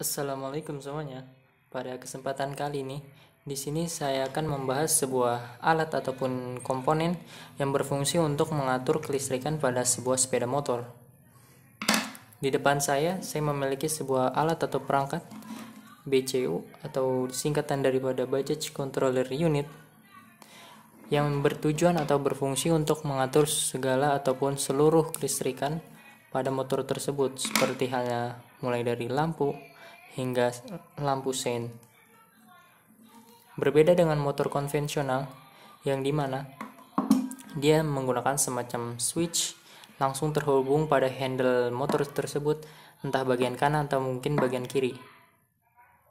Assalamualaikum semuanya. Pada kesempatan kali ini, di sini saya akan membahas sebuah alat ataupun komponen yang berfungsi untuk mengatur kelistrikan pada sebuah sepeda motor. Di depan saya, saya memiliki sebuah alat atau perangkat BCU atau singkatan daripada Budget Controller Unit yang bertujuan atau berfungsi untuk mengatur segala ataupun seluruh kelistrikan pada motor tersebut seperti halnya mulai dari lampu, hingga lampu sein. Berbeda dengan motor konvensional yang dimana dia menggunakan semacam switch langsung terhubung pada handle motor tersebut entah bagian kanan atau mungkin bagian kiri.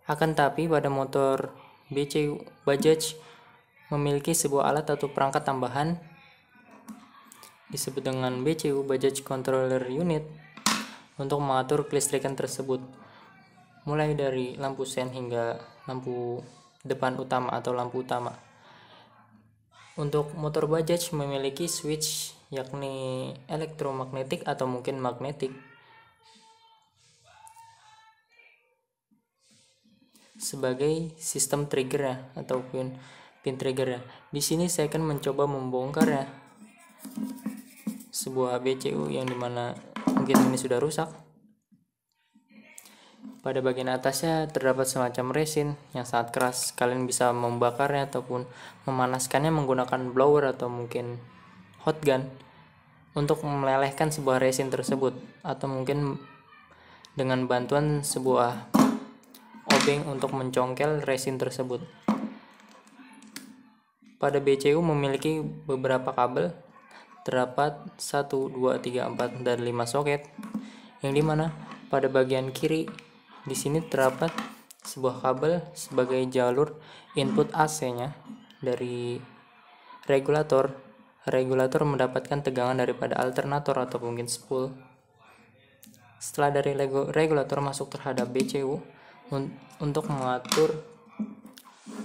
Akan tapi pada motor BC Bajaj memiliki sebuah alat atau perangkat tambahan disebut dengan BCU Bajaj Controller Unit untuk mengatur kelistrikan tersebut mulai dari lampu sen hingga lampu depan utama atau lampu utama. Untuk motor Bajaj memiliki switch yakni elektromagnetik atau mungkin magnetik. sebagai sistem trigger ya atau pin, pin trigger ya. Di sini saya akan mencoba membongkar ya sebuah BCU yang dimana mungkin ini sudah rusak pada bagian atasnya terdapat semacam resin yang sangat keras. Kalian bisa membakarnya ataupun memanaskannya menggunakan blower atau mungkin hot gun untuk melelehkan sebuah resin tersebut atau mungkin dengan bantuan sebuah obeng untuk mencongkel resin tersebut. Pada BCU memiliki beberapa kabel terdapat 1, 2, 3, 4, dan 5 soket yang dimana pada bagian kiri di sini terdapat sebuah kabel sebagai jalur input AC-nya dari regulator. Regulator mendapatkan tegangan daripada alternator atau mungkin spool. Setelah dari regulator masuk terhadap BCU un untuk mengatur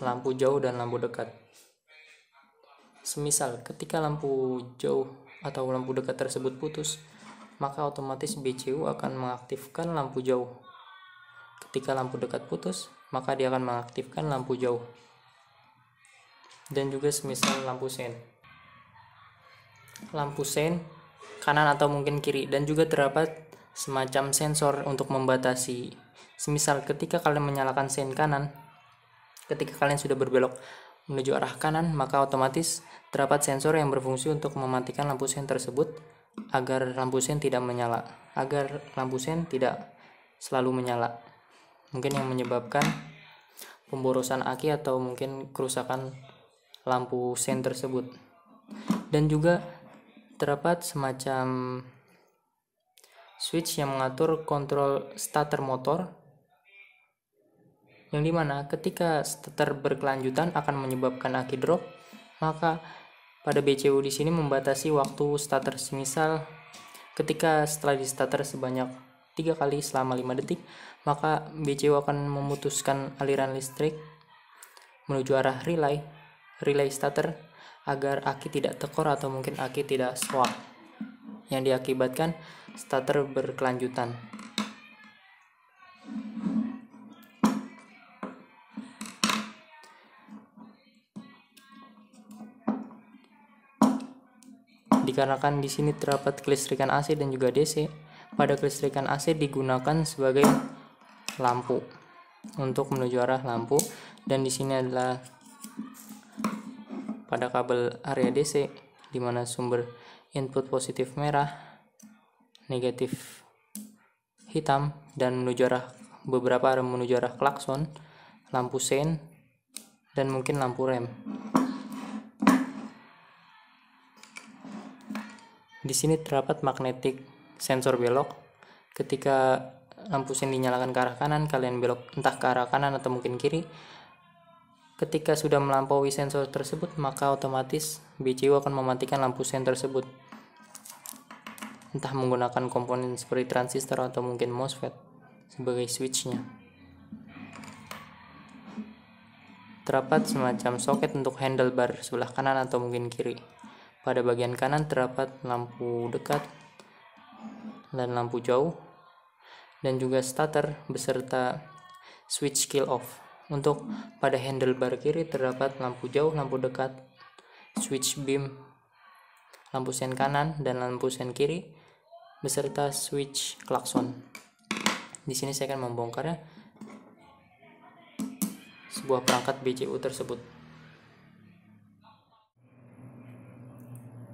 lampu jauh dan lampu dekat. Semisal ketika lampu jauh atau lampu dekat tersebut putus, maka otomatis BCU akan mengaktifkan lampu jauh Ketika lampu dekat putus, maka dia akan mengaktifkan lampu jauh. Dan juga semisal lampu sen. Lampu sen kanan atau mungkin kiri dan juga terdapat semacam sensor untuk membatasi. Semisal ketika kalian menyalakan sen kanan, ketika kalian sudah berbelok menuju arah kanan, maka otomatis terdapat sensor yang berfungsi untuk mematikan lampu sen tersebut agar lampu sen tidak menyala, agar lampu sen tidak selalu menyala mungkin yang menyebabkan pemborosan aki atau mungkin kerusakan lampu sen tersebut dan juga terdapat semacam switch yang mengatur kontrol starter motor yang dimana ketika starter berkelanjutan akan menyebabkan aki drop maka pada BCU di sini membatasi waktu starter semisal ketika setelah di starter sebanyak tiga kali selama 5 detik, maka BCU akan memutuskan aliran listrik menuju arah relay, relay starter, agar aki tidak tekor atau mungkin aki tidak swap, yang diakibatkan starter berkelanjutan. dikarenakan di sini terdapat kelistrikan AC dan juga DC, pada kelistrikan AC digunakan sebagai lampu untuk menuju arah lampu dan di sini adalah pada kabel area DC di mana sumber input positif merah, negatif hitam dan menuju arah beberapa arah menuju arah klakson, lampu sein dan mungkin lampu rem. Di sini terdapat magnetik sensor belok ketika lampu sen dinyalakan ke arah kanan kalian belok entah ke arah kanan atau mungkin kiri ketika sudah melampaui sensor tersebut maka otomatis BCU akan mematikan lampu sen tersebut entah menggunakan komponen seperti transistor atau mungkin MOSFET sebagai switchnya terdapat semacam soket untuk handlebar sebelah kanan atau mungkin kiri. Pada bagian kanan terdapat lampu dekat dan lampu jauh dan juga starter beserta switch kill off. Untuk pada handlebar kiri terdapat lampu jauh, lampu dekat, switch beam, lampu sen kanan dan lampu sen kiri beserta switch klakson. Di sini saya akan membongkarnya sebuah perangkat BCU tersebut.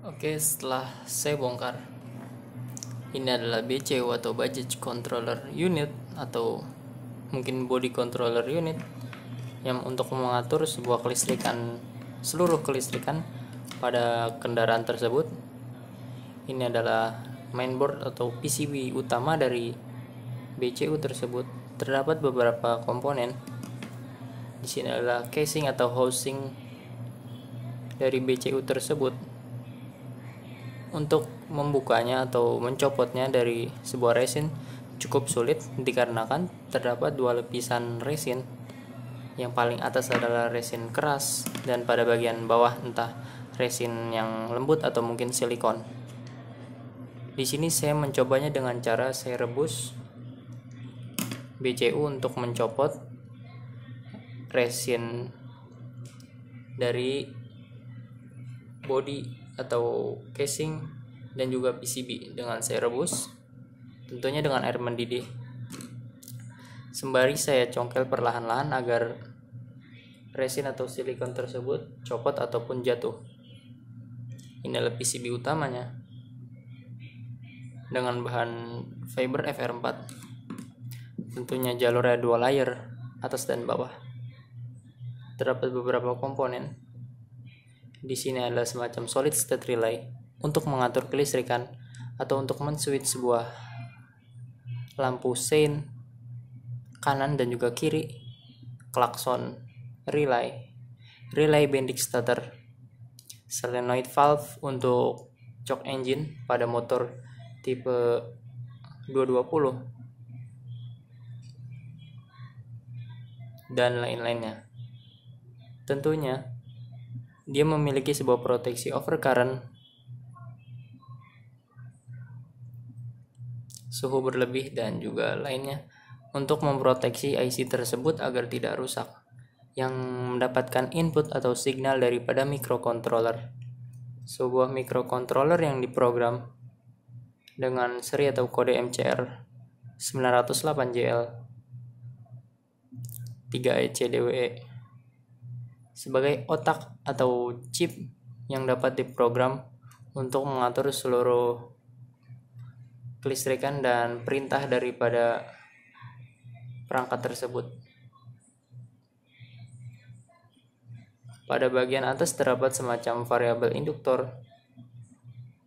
Oke, setelah saya bongkar ini adalah BCU atau Budget Controller Unit atau mungkin Body Controller Unit yang untuk mengatur sebuah kelistrikan seluruh kelistrikan pada kendaraan tersebut. Ini adalah mainboard atau PCB utama dari BCU tersebut. Terdapat beberapa komponen. Di sini adalah casing atau housing dari BCU tersebut. Untuk membukanya atau mencopotnya dari sebuah resin cukup sulit dikarenakan terdapat dua lapisan resin. Yang paling atas adalah resin keras dan pada bagian bawah entah resin yang lembut atau mungkin silikon. Di sini saya mencobanya dengan cara saya rebus BCU untuk mencopot resin dari body atau casing dan juga PCB dengan saya rebus tentunya dengan air mendidih sembari saya congkel perlahan-lahan agar resin atau silikon tersebut copot ataupun jatuh ini adalah PCB utamanya dengan bahan fiber FR4 tentunya jalurnya dua layer atas dan bawah terdapat beberapa komponen di sini adalah semacam solid state relay untuk mengatur kelistrikan atau untuk men-switch sebuah lampu sein kanan dan juga kiri, klakson, relay, relay bendix starter, solenoid valve untuk shock engine pada motor tipe 220 dan lain-lainnya. Tentunya, dia memiliki sebuah proteksi overcurrent suhu berlebih, dan juga lainnya untuk memproteksi IC tersebut agar tidak rusak yang mendapatkan input atau signal daripada microcontroller. Sebuah microcontroller yang diprogram dengan seri atau kode MCR 908JL 3ECDWE sebagai otak atau chip yang dapat diprogram untuk mengatur seluruh kelistrikan dan perintah daripada perangkat tersebut. Pada bagian atas terdapat semacam variabel induktor,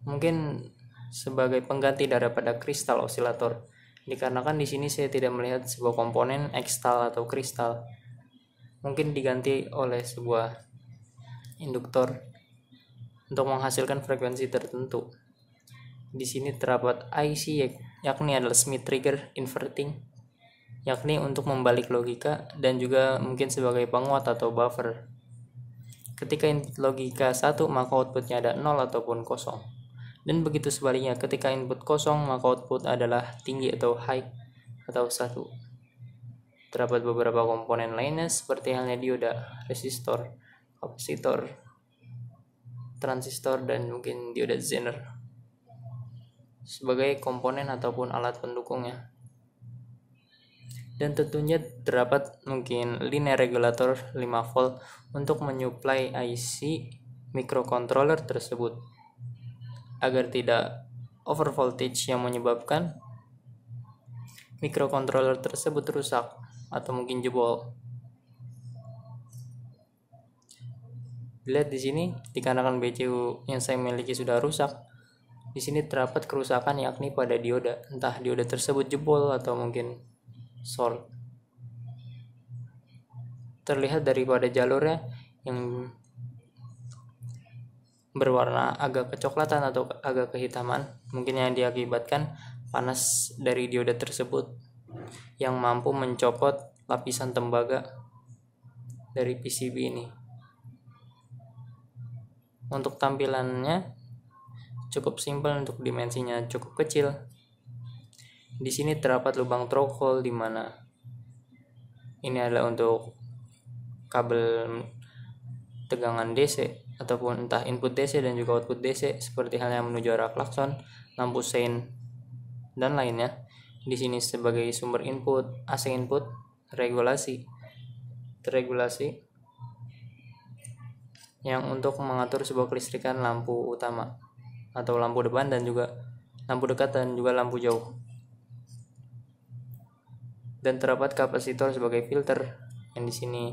mungkin sebagai pengganti daripada kristal osilator. Dikarenakan di sini saya tidak melihat sebuah komponen ekstal atau kristal. Mungkin diganti oleh sebuah induktor untuk menghasilkan frekuensi tertentu. Di sini terdapat IC yakni adalah Smith Trigger Inverting yakni untuk membalik logika dan juga mungkin sebagai penguat atau buffer. Ketika input logika 1 maka outputnya ada 0 ataupun kosong. Dan begitu sebaliknya ketika input kosong maka output adalah tinggi atau high atau 1. Terdapat beberapa komponen lainnya seperti halnya dioda, resistor, kapasitor, transistor dan mungkin dioda zener sebagai komponen ataupun alat pendukungnya. Dan tentunya terdapat mungkin linear regulator 5 volt untuk menyuplai IC microcontroller tersebut agar tidak over voltage yang menyebabkan microcontroller tersebut rusak atau mungkin jebol. Lihat di sini, dikarenakan BCU yang saya miliki sudah rusak, di sini terdapat kerusakan yakni pada dioda, entah dioda tersebut jebol atau mungkin short. Terlihat daripada jalurnya yang berwarna agak kecoklatan atau agak kehitaman, mungkin yang diakibatkan panas dari dioda tersebut yang mampu mencopot lapisan tembaga dari PCB ini. Untuk tampilannya, cukup simpel untuk dimensinya cukup kecil. Di sini terdapat lubang trokol di mana ini adalah untuk kabel tegangan DC ataupun entah input DC dan juga output DC seperti halnya menuju arah klakson, lampu sein dan lainnya. Di sini sebagai sumber input, AC input, regulasi, regulasi yang untuk mengatur sebuah kelistrikan lampu utama atau lampu depan dan juga lampu dekat dan juga lampu jauh. Dan terdapat kapasitor sebagai filter yang di sini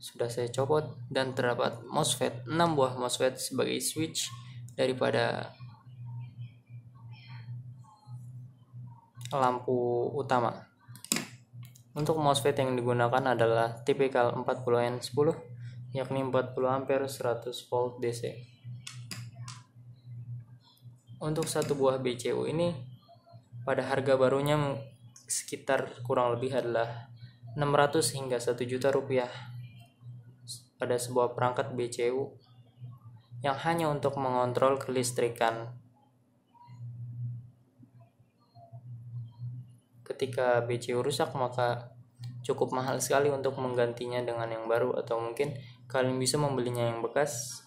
sudah saya copot dan terdapat MOSFET 6 buah MOSFET sebagai switch daripada lampu utama. Untuk MOSFET yang digunakan adalah tipikal 40N10 yakni 40 ampere 100 volt DC untuk satu buah BCU ini pada harga barunya sekitar kurang lebih adalah 600 hingga 1 juta rupiah pada sebuah perangkat BCU yang hanya untuk mengontrol kelistrikan. Ketika BCU rusak maka cukup mahal sekali untuk menggantinya dengan yang baru atau mungkin kalian bisa membelinya yang bekas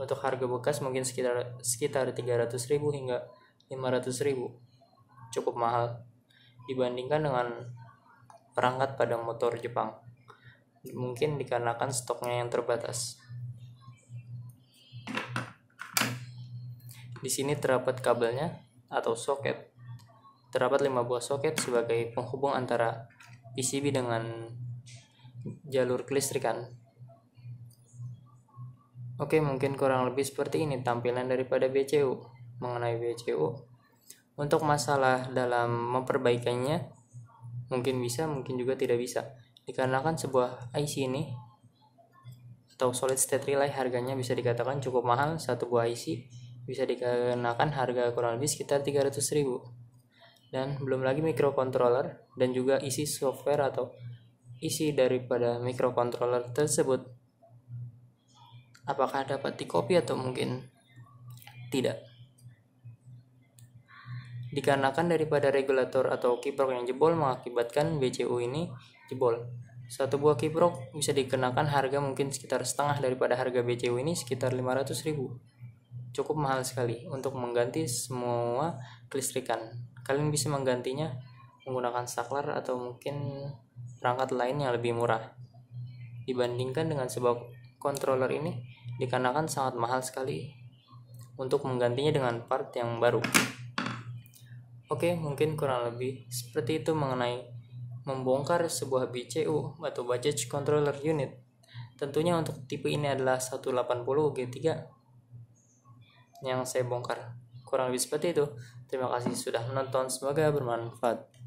untuk harga bekas mungkin sekitar sekitar 300.000 hingga 500.000. Cukup mahal dibandingkan dengan perangkat pada motor Jepang. Mungkin dikarenakan stoknya yang terbatas. Di sini terdapat kabelnya atau soket. Terdapat 5 buah soket sebagai penghubung antara PCB dengan jalur kelistrikan. Oke, mungkin kurang lebih seperti ini tampilan daripada BCU mengenai BCU. Untuk masalah dalam memperbaikinya mungkin bisa, mungkin juga tidak bisa. Dikarenakan sebuah IC ini atau solid state relay harganya bisa dikatakan cukup mahal, satu buah IC bisa dikarenakan harga kurang lebih sekitar 300 ribu dan belum lagi microcontroller dan juga isi software atau isi daripada microcontroller tersebut Apakah dapat dikopi atau mungkin tidak? Dikarenakan daripada regulator atau kiprok yang jebol mengakibatkan BCU ini jebol. Satu buah kiprok bisa dikenakan harga mungkin sekitar setengah daripada harga BCU ini sekitar 500 ribu. Cukup mahal sekali untuk mengganti semua kelistrikan. Kalian bisa menggantinya menggunakan saklar atau mungkin perangkat lain yang lebih murah. Dibandingkan dengan sebuah controller ini, dikarenakan sangat mahal sekali untuk menggantinya dengan part yang baru. Oke, mungkin kurang lebih seperti itu mengenai membongkar sebuah BCU atau Budget Controller Unit. Tentunya untuk tipe ini adalah 180 G3 yang saya bongkar. Kurang lebih seperti itu. Terima kasih sudah menonton, semoga bermanfaat.